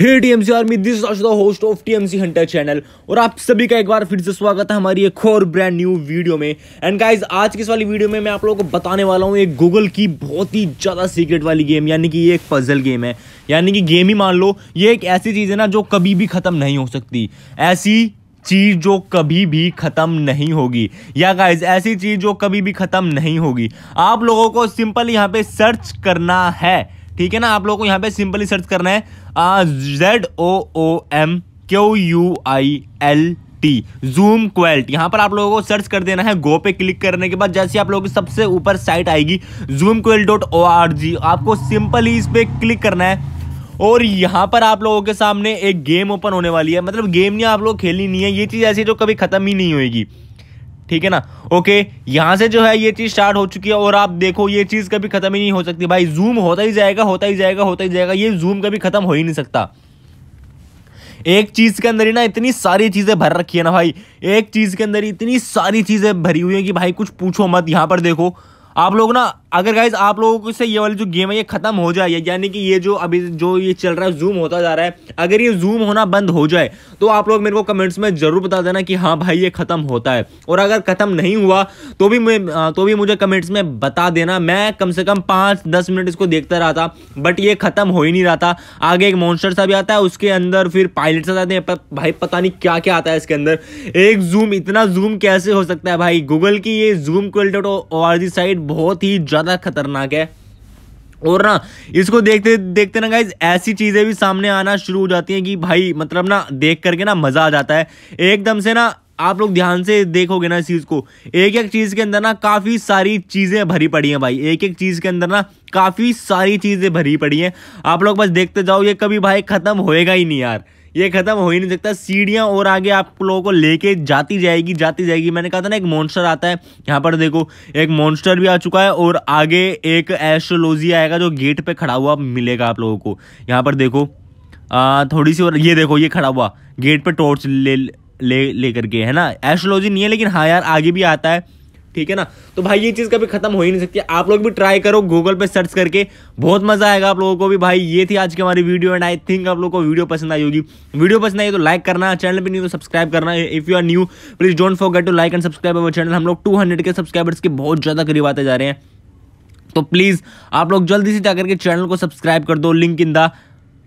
hey TMC army this is the host of TMC hunter channel और आप सभी का एक बार फिर से स्वागत है हमारी एक और ब्रांड न्यू वीडियो में एंड गाइस आज की इस वाली वीडियो में मैं आप लोगों को बताने वाला हूँ एक गूगल की बहुत ही ज़्यादा सीक्रेट वाली गेम यानी कि ये एक पजल गेम है यानी कि गेम ही मान लो ये एक ऐसी चीज़ है ना जो कभी भी ख़त्म नहीं हो सकती ऐसी चीज़ जो कभी भी ख़त्म नहीं होगी या गाइज ऐसी चीज़ जो कभी भी ख़त्म नहीं होगी आप लोगों को सिंपल यहाँ पे सर्च करना है ठीक है ना आप लोगों को यहाँ पे सिंपली सर्च करना है Z O O M Q U I L T Zoom Quilt यहाँ पर आप लोगों को सर्च कर देना है गो पे क्लिक करने के बाद जैसे आप लोगों की सबसे ऊपर साइट आएगी Zoom Quilt dot O R G आपको सिंपली इस पर क्लिक करना है और यहाँ पर आप लोगों के सामने एक गेम ओपन होने वाली है मतलब गेम नहीं आप लोग खेलनी नहीं है ये चीज़ ऐसी जो कभी खत्म ही नहीं होगी ठीक है ना ओके यहां से जो है ये चीज स्टार्ट हो चुकी है और आप देखो ये चीज कभी खत्म ही नहीं हो सकती भाई जूम होता ही जाएगा होता ही जाएगा होता ही जाएगा ये जूम कभी खत्म हो ही नहीं सकता एक चीज के अंदर ही ना इतनी सारी चीजें भर रखी है ना भाई एक चीज के अंदर इतनी सारी चीजें भरी हुई है कि भाई कुछ पूछो मत यहां पर देखो आप लोग ना अगर गाइज आप लोगों से ये वाली जो गेम है ये खत्म हो जाए यानी कि ये जो अभी जो ये चल रहा है जूम होता जा रहा है अगर ये जूम होना बंद हो जाए तो आप लोग मेरे को कमेंट्स में जरूर बता देना कि हाँ भाई ये खत्म होता है और अगर खत्म नहीं हुआ तो भी मैं तो भी मुझे कमेंट्स में बता देना मैं कम से कम पाँच दस मिनट इसको देखता रहा था बट ये खत्म हो ही नहीं रहा था आगे एक मॉन्स्टर सा भी आता है उसके अंदर फिर पायलट सा आते हैं भाई पता नहीं क्या क्या आता है इसके अंदर एक जूम इतना जूम कैसे हो सकता है भाई गूगल की ये जूम क्वालिटी और बहुत ही ज़्यादा खतरनाक है और ना इसको देखते देखते ना गाइज ऐसी चीज़ें भी सामने आना शुरू हो जाती हैं कि भाई मतलब ना देख करके ना मज़ा आ जाता है एकदम से ना आप लोग ध्यान से देखोगे ना इस चीज़ को एक एक चीज़ के अंदर ना काफ़ी सारी चीज़ें भरी पड़ी हैं भाई एक एक चीज़ के अंदर ना काफ़ी सारी चीज़ें भरी पड़ी हैं आप लोग बस देखते जाओ ये कभी भाई ख़त्म होएगा ही नहीं यार ये खत्म हो ही नहीं सकता सीढ़ियाँ और आगे आप लोगों को लेके जाती जाएगी जाती जाएगी मैंने कहा था ना एक मॉन्स्टर आता है यहाँ पर देखो एक मॉन्स्टर भी आ चुका है और आगे एक एस्ट्रोलॉजी आएगा जो गेट पे खड़ा हुआ मिलेगा आप लोगों को यहाँ पर देखो आ, थोड़ी सी और ये देखो ये खड़ा हुआ गेट पर टॉर्च ले ले, ले के है ना एस्ट्रोलॉजी नहीं है लेकिन हाँ यार आगे भी आता है ठीक है ना तो भाई ये चीज़ कभी खत्म हो ही नहीं सकती आप लोग भी ट्राई करो गूगल पे सर्च करके बहुत मजा आएगा आप लोगों को भी भाई ये थी आज की हमारी वीडियो एंड आई थिंक आप लोगों को वीडियो पसंद आई होगी वीडियो पसंद आई तो लाइक करना चैनल पर न्यू तो सब्सक्राइब करना if you are new please don't forget to like and subscribe our channel हम लोग टू के सब्सक्राइबर्स के बहुत ज़्यादा करीब आते जा रहे हैं तो प्लीज़ आप लोग जल्दी से जाकर के चैनल को सब्सक्राइब कर दो link in the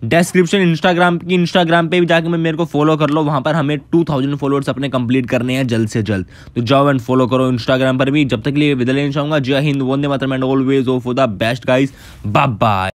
description Instagram की इंस्टाग्राम पे भी जाके मैं मेरे को फॉलो कर लो वहाँ पर हमें टू थाउजेंड फॉलोअर्स अपने कंप्लीट करने हैं जल्द से जल्द तो जाओ एंड फॉलो करो इंस्टाग्राम पर भी जब तक लिए विदा लेना चाहूँगा जय हिंद वंदे मातरम and always of the best guys bye